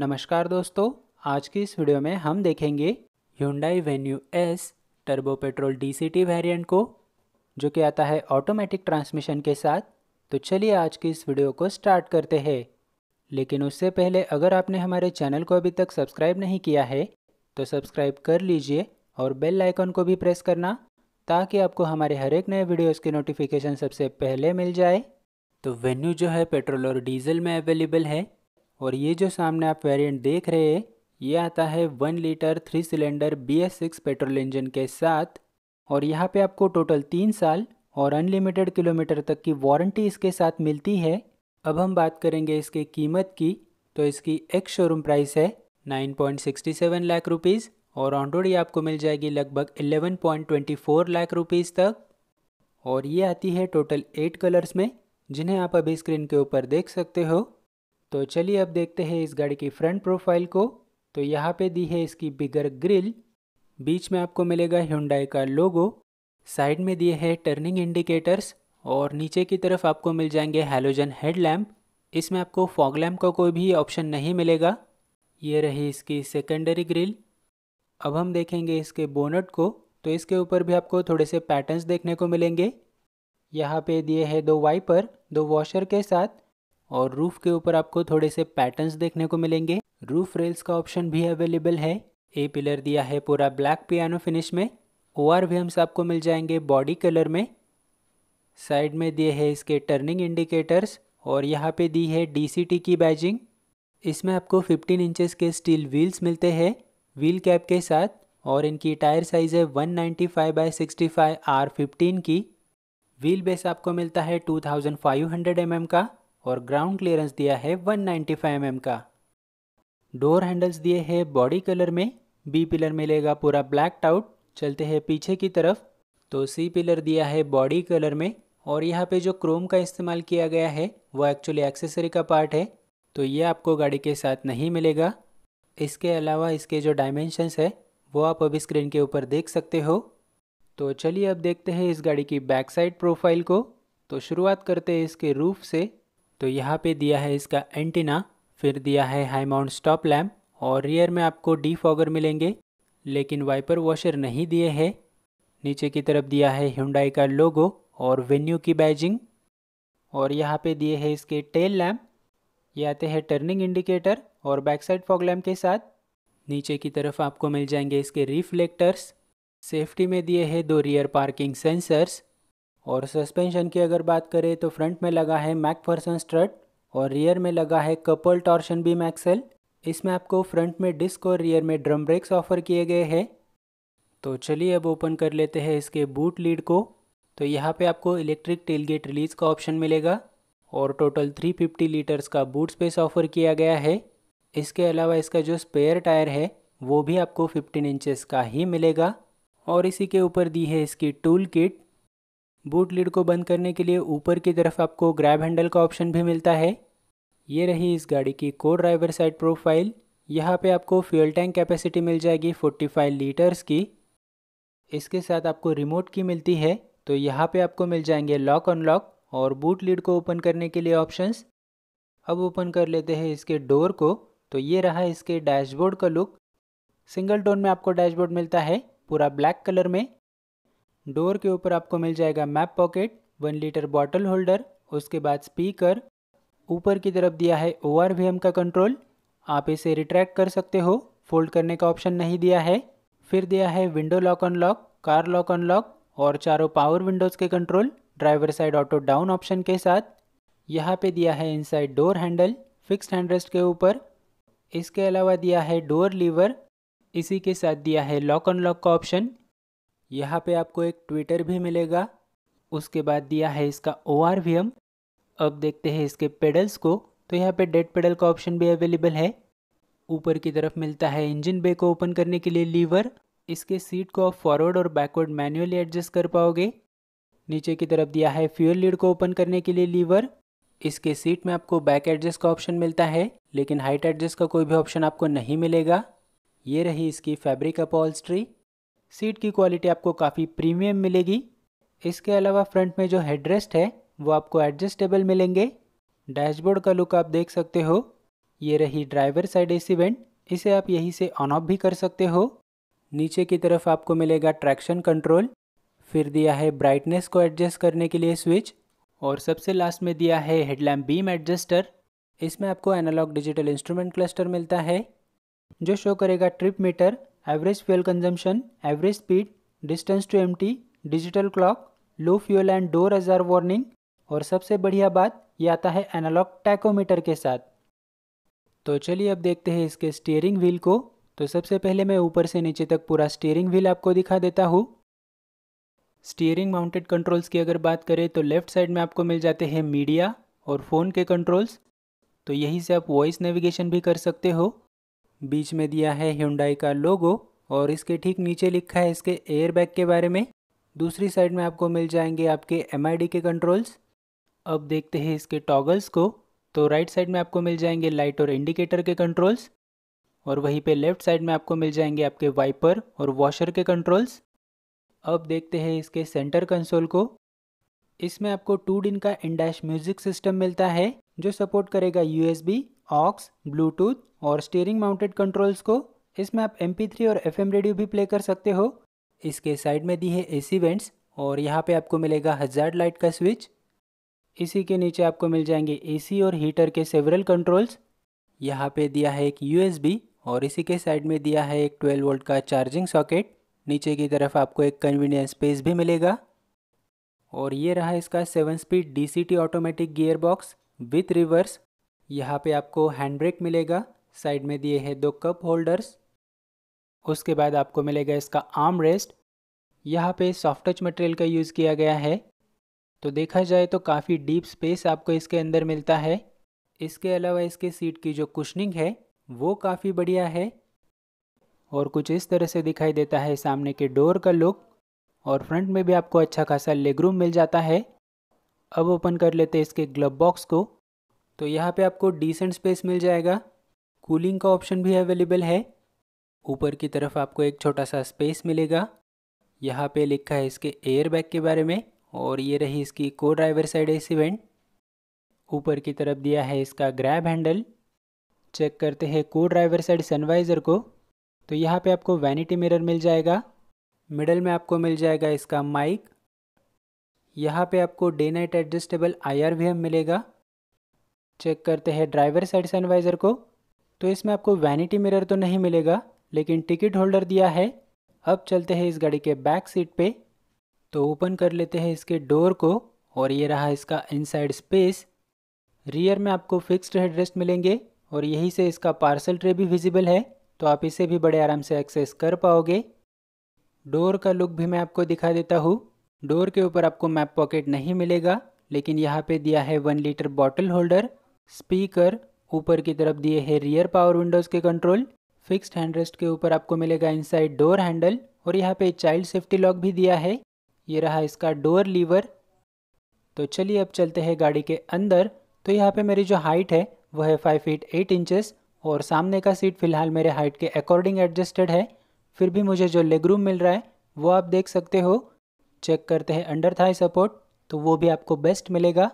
नमस्कार दोस्तों आज की इस वीडियो में हम देखेंगे Hyundai Venue S turbo petrol DCT variant को जो कि आता है ऑटोमेटिक ट्रांसमिशन के साथ तो चलिए आज की इस वीडियो को स्टार्ट करते हैं लेकिन उससे पहले अगर आपने हमारे चैनल को अभी तक सब्सक्राइब नहीं किया है तो सब्सक्राइब कर लीजिए और बेल आइकॉन को भी प्रेस करना ताकि आपको हमारे हर एक नए वीडियोज़ की नोटिफिकेशन सबसे पहले मिल जाए तो वेन्यू जो है पेट्रोल और डीजल में अवेलेबल है और ये जो सामने आप वेरिएंट देख रहे हैं ये आता है one litre three cylinder B S six petrol engine के साथ और यहाँ पे आपको टोटल तीन साल और अनलिमिटेड किलोमीटर तक की वारंटी इसके साथ मिलती है अब हम बात करेंगे इसके कीमत की तो इसकी एक शोरूम प्राइस है 9.67 लाख रुपीज़ और ऑन रोड ये आपको मिल जाएगी लगभग 11.24 लाख रुपीज़ तक और ये आती है टोटल एट कलर्स में जिन्हें आप अभी स्क्रीन के ऊपर देख सकते हो तो चलिए अब देखते हैं इस गाड़ी की फ्रंट प्रोफाइल को तो यहाँ पे दी है इसकी बिगर ग्रिल बीच में आपको मिलेगा हिंडाई का लोगो साइड में दिए हैं टर्निंग इंडिकेटर्स और नीचे की तरफ आपको मिल जाएंगे हेलोजन हेडलैम्प इसमें आपको फॉग लैम्प का कोई भी ऑप्शन नहीं मिलेगा ये रही इसकी सेकेंडरी ग्रिल अब हम देखेंगे इसके बोनट को तो इसके ऊपर भी आपको थोड़े से पैटर्न्स देखने को मिलेंगे यहाँ पे दिए हैं दो वाइपर दो वॉशर के साथ और रूफ के ऊपर आपको थोड़े से पैटर्न्स देखने को मिलेंगे रूफ रेल्स का ऑप्शन भी अवेलेबल है ए पिलर दिया है पूरा ब्लैक पियानो फिनिश में ओ आर हम आपको मिल जाएंगे बॉडी कलर में साइड में दिए है इसके टर्निंग इंडिकेटर्स और यहाँ पे दी है डीसीटी की बैजिंग इसमें आपको 15 इंचेस के स्टील व्हील्स मिलते हैं व्हील कैप के साथ और इनकी टायर साइज़ है 195 ninety five by sixty five R fifteen की व्हील बेस आपको मिलता है 2500 थाउजेंड mm का और ग्राउंड क्लियरेंस दिया है 195 नाइन्टी mm का डोर हैंडल्स दिए हैं बॉडी कलर में बी पिलर मिलेगा पूरा ब्लैक आउट चलते हैं पीछे की तरफ तो सी पिलर दिया है बॉडी कलर में और यहाँ पे जो क्रोम का इस्तेमाल किया गया है वो एक्चुअली एक्सेसरी का पार्ट है तो ये आपको गाड़ी के साथ नहीं मिलेगा इसके अलावा इसके जो डायमेंशंस है वो आप अभी स्क्रीन के ऊपर देख सकते हो तो चलिए अब देखते हैं इस गाड़ी की बैक साइड प्रोफाइल को तो शुरुआत करते हैं इसके रूफ से तो यहाँ पे दिया है इसका एंटीना फिर दिया है हाई माउंट स्टॉप लैम्प और रियर में आपको डी फॉगर मिलेंगे लेकिन वाइपर वॉशर नहीं दिए हैं नीचे की तरफ दिया है हिंडाई का लोगो और वेन्यू की बैजिंग और यहाँ पे दिए है इसके टेल लैम्प ये आते हैं टर्निंग इंडिकेटर और बैक साइड फॉग लैम्प के साथ नीचे की तरफ आपको मिल जाएंगे इसके रिफ्लेक्टर्स सेफ्टी में दिए हैं दो रियर पार्किंग सेंसर्स और सस्पेंशन की अगर बात करें तो फ्रंट में लगा है मैकफर्सन स्ट्रट और रियर में लगा है कपल टॉर्शन बीम एक्सेल इसमें आपको फ्रंट में डिस्क और रियर में ड्रम ब्रेक्स ऑफर किए गए हैं तो चलिए अब ओपन कर लेते हैं इसके बूट लीड को तो यहाँ पे आपको इलेक्ट्रिक टेलगेट रिलीज का ऑप्शन मिलेगा और टोटल 350 लीटर्स का बूट स्पेस ऑफर किया गया है इसके अलावा इसका जो स्पेयर टायर है वो भी आपको 15 इंचेस का ही मिलेगा और इसी के ऊपर दी है इसकी टूल किट बूट लिड को बंद करने के लिए ऊपर की तरफ आपको ग्रैब हैंडल का ऑप्शन भी मिलता है ये रही इस गाड़ी की को ड्राइवर साइड प्रोफाइल यहाँ पे आपको फ्यूल टैंक कैपेसिटी मिल जाएगी 45 लीटर्स की इसके साथ आपको रिमोट की मिलती है तो यहाँ पे आपको मिल जाएंगे लॉक अनलॉक और बूट लीड को ओपन करने के लिए ऑप्शंस अब ओपन कर लेते हैं इसके डोर को तो ये रहा इसके डैशबोर्ड का लुक सिंगल टोन में आपको डैशबोर्ड मिलता है पूरा ब्लैक कलर में डोर के ऊपर आपको मिल जाएगा map pocket one litre bottle holder उसके बाद स्पीकर ऊपर की तरफ दिया है ओ का कंट्रोल आप इसे रिट्रैक्ट कर सकते हो फोल्ड करने का ऑप्शन नहीं दिया है फिर दिया है window lock unlock car lock unlock और चारों पावर विंडोज़ के control driver side auto down option के साथ यहाँ पे दिया है inside door handle fixed handrest के ऊपर इसके अलावा दिया है डोर लीवर इसी के साथ दिया है लॉक अनलॉक का ऑप्शन यहाँ पे आपको एक ट्विटर भी मिलेगा उसके बाद दिया है इसका ओ आर वी एम अब देखते हैं इसके पेडल्स को तो यहाँ पे डेड पेडल का ऑप्शन भी अवेलेबल है ऊपर की तरफ मिलता है इंजन बे को ओपन करने के लिए लीवर इसके सीट को आप फॉरवर्ड और बैकवर्ड मैन्युअली एडजस्ट कर पाओगे नीचे की तरफ दिया है फ्यूल लीड को ओपन करने के लिए लीवर इसके सीट में आपको बैक एडजस्ट का ऑप्शन मिलता है लेकिन हाइट एडजस्ट का कोई भी ऑप्शन आपको नहीं मिलेगा ये रही इसकी फैब्रिक अपॉल्स्ट्री सीट की क्वालिटी आपको काफ़ी प्रीमियम मिलेगी इसके अलावा फ्रंट में जो हेडरेस्ट है वो आपको एडजस्टेबल मिलेंगे डैशबोर्ड का लुक आप देख सकते हो ये रही ड्राइवर साइड एसी वेंट इसे आप यहीं से ऑन ऑफ भी कर सकते हो नीचे की तरफ आपको मिलेगा ट्रैक्शन कंट्रोल फिर दिया है ब्राइटनेस को एडजस्ट करने के लिए स्विच और सबसे लास्ट में दिया है हेडलैम्प बीम एडजस्टर इसमें आपको एनालॉग डिजिटल इंस्ट्रूमेंट क्लस्टर मिलता है जो शो करेगा trip meter average fuel consumption average speed distance to एम digital clock low fuel and door ajar warning और सबसे बढ़िया बात यह आता है एनालॉग टैकोमीटर के साथ तो चलिए अब देखते हैं इसके स्टीयरिंग व्हील को तो सबसे पहले मैं ऊपर से नीचे तक पूरा स्टीयरिंग व्हील आपको दिखा देता हूँ स्टीयरिंग माउंटेड कंट्रोल्स की अगर बात करें तो लेफ्ट साइड में आपको मिल जाते हैं मीडिया और फ़ोन के कंट्रोल्स तो यहीं से आप वॉइस नेविगेशन भी कर सकते हो बीच में दिया है ह्यूंडाई का लोगो और इसके ठीक नीचे लिखा है इसके एयर बैग के बारे में दूसरी साइड में आपको मिल जाएंगे आपके एम के कंट्रोल्स अब देखते हैं इसके टॉगल्स को तो राइट साइड में आपको मिल जाएंगे लाइट और इंडिकेटर के कंट्रोल्स और वहीं पे लेफ्ट साइड में आपको मिल जाएंगे आपके वाइपर और वॉशर के कंट्रोल्स अब देखते हैं इसके सेंटर कंसोल को इसमें आपको टू डिन का इंडैश म्यूज़िक सिस्टम मिलता है जो सपोर्ट करेगा U S B aux Bluetooth और स्टीयरिंग माउंटेड कंट्रोल्स को इसमें आप एम पी थ्री और एफ एम रेडियो भी प्ले कर सकते हो इसके साइड में दी है ए सी वेंट्स और यहाँ पे आपको मिलेगा हजार लाइट का स्विच इसी के नीचे आपको मिल जाएंगे ए सी और हीटर के सेवरल कंट्रोल्स यहाँ पे दिया है एक बी और इसी के साइड में दिया है एक ट्वेल्व वोल्ट का चार्जिंग सॉकेट नीचे की तरफ आपको एक कन्वीनियंस स्पेस भी मिलेगा और ये रहा इसका seven speed D C T automatic gear box with reverse यहाँ पे आपको हैंड ब्रेक मिलेगा साइड में दिए हैं दो कप होल्डर्स उसके बाद आपको मिलेगा इसका आर्म रेस्ट यहाँ पे सॉफ्ट टच मटेरियल का यूज़ किया गया है तो देखा जाए तो काफ़ी डीप स्पेस आपको इसके अंदर मिलता है इसके अलावा इसके सीट की जो कुशनिंग है वो काफ़ी बढ़िया है और कुछ इस तरह से दिखाई देता है सामने के डोर का लुक और फ्रंट में भी आपको अच्छा खासा लेगरूम मिल जाता है अब ओपन कर लेते हैं इसके ग्लब बॉक्स को तो यहाँ पे आपको डिसेंट स्पेस मिल जाएगा कूलिंग का ऑप्शन भी अवेलेबल है ऊपर की तरफ आपको एक छोटा सा स्पेस मिलेगा यहाँ पे लिखा है इसके एयर बैग के बारे में और ये रही इसकी को ड्राइवर साइड एसी वेंट ऊपर की तरफ दिया है इसका ग्रैब हैंडल चेक करते हैं को ड्राइवर साइड सनवाइज़र को तो यहाँ पे आपको वैनिटी मिरर मिल जाएगा मिडल में आपको मिल जाएगा इसका माइक यहाँ पे आपको डे नाइट एडजस्टेबल आई मिलेगा चेक करते हैं ड्राइवर साइड सनवाइज़र को तो इसमें आपको वैनिटी मिरर तो नहीं मिलेगा लेकिन टिकट होल्डर दिया है अब चलते हैं इस गाड़ी के बैक सीट पे तो ओपन कर लेते हैं इसके डोर को और ये रहा इसका इनसाइड स्पेस रियर में आपको फिक्स्ड हेडरेस्ट मिलेंगे और यहीं से इसका पार्सल ट्रे भी विजिबल है तो आप इसे भी बड़े आराम से एक्सेस कर पाओगे डोर का लुक भी मैं आपको दिखा देता हूँ डोर के ऊपर आपको मैप पॉकेट नहीं मिलेगा लेकिन यहाँ पे दिया है one litre bottle holder speaker ऊपर की तरफ दिए है रियर पावर विंडोज़ के कंट्रोल फिक्स्ड हैंडरेस्ट के ऊपर आपको मिलेगा इनसाइड डोर हैंडल और यहाँ पे चाइल्ड सेफ्टी लॉक भी दिया है ये रहा इसका डोर लीवर तो चलिए अब चलते हैं गाड़ी के अंदर तो यहाँ पे मेरी जो हाइट है वह है फाइव फीट एट इंचेस और सामने का सीट फिलहाल मेरे हाइट के अकॉर्डिंग एडजस्टेड है फिर भी मुझे जो लेग रूम मिल रहा है वो आप देख सकते हो चेक करते हैं अंडर थाई सपोर्ट तो वो भी आपको बेस्ट मिलेगा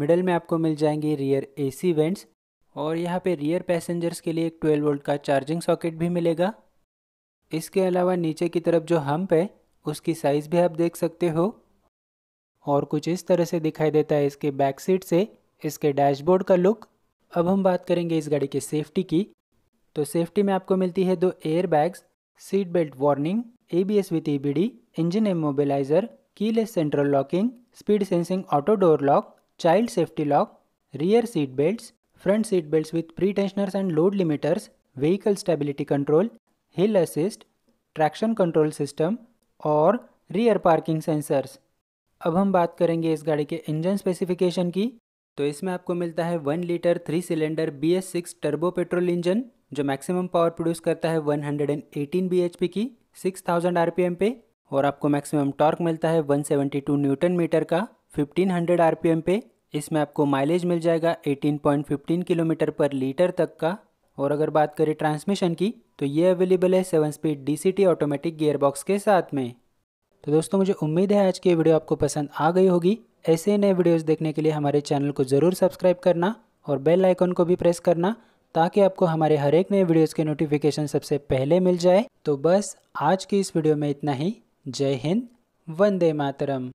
मिडल में आपको मिल जाएंगी रियर एसी वेंट्स और यहाँ पे रियर पैसेंजर्स के लिए एक 12 वोल्ट का चार्जिंग सॉकेट भी मिलेगा इसके अलावा नीचे की तरफ जो हम्प है उसकी साइज़ भी आप देख सकते हो और कुछ इस तरह से दिखाई देता है इसके बैक सीट से इसके डैशबोर्ड का लुक अब हम बात करेंगे इस गाड़ी की सेफ्टी की तो सेफ्टी में आपको मिलती है दो air bags seat belt warning A B S with E B D engine immobiliser keyless central locking speed sensing auto door lock child safety lock rear seat belts front seat belts with pretensioners and load limiters vehicle stability control hill assist traction control system और rear parking sensors अब हम बात करेंगे इस गाड़ी के engine specification की तो इसमें आपको मिलता है one litre three cylinder B S six turbo petrol engine जो मैक्सिमम पावर प्रोड्यूस करता है one hundred and eighteen B H P की सिक्स पी आरपीएम पे और आपको मैक्सिमम टॉर्क मिलता है 172 न्यूटन मीटर का 1500 आर पे इसमें आपको माइलेज मिल जाएगा 18.15 किलोमीटर पर लीटर तक का और अगर बात करें ट्रांसमिशन की तो ये अवेलेबल है seven speed DCT automatic gearbox के साथ में तो दोस्तों मुझे उम्मीद है आज की वीडियो आपको पसंद आ गई होगी ऐसे नए वीडियोज़ देखने के लिए हमारे चैनल को ज़रूर सब्सक्राइब करना और बेल आइकॉन को भी प्रेस करना ताकि आपको हमारे हर एक नए वीडियोस के नोटिफिकेशन सबसे पहले मिल जाए तो बस आज की इस वीडियो में इतना ही जय हिंद वंदे मातरम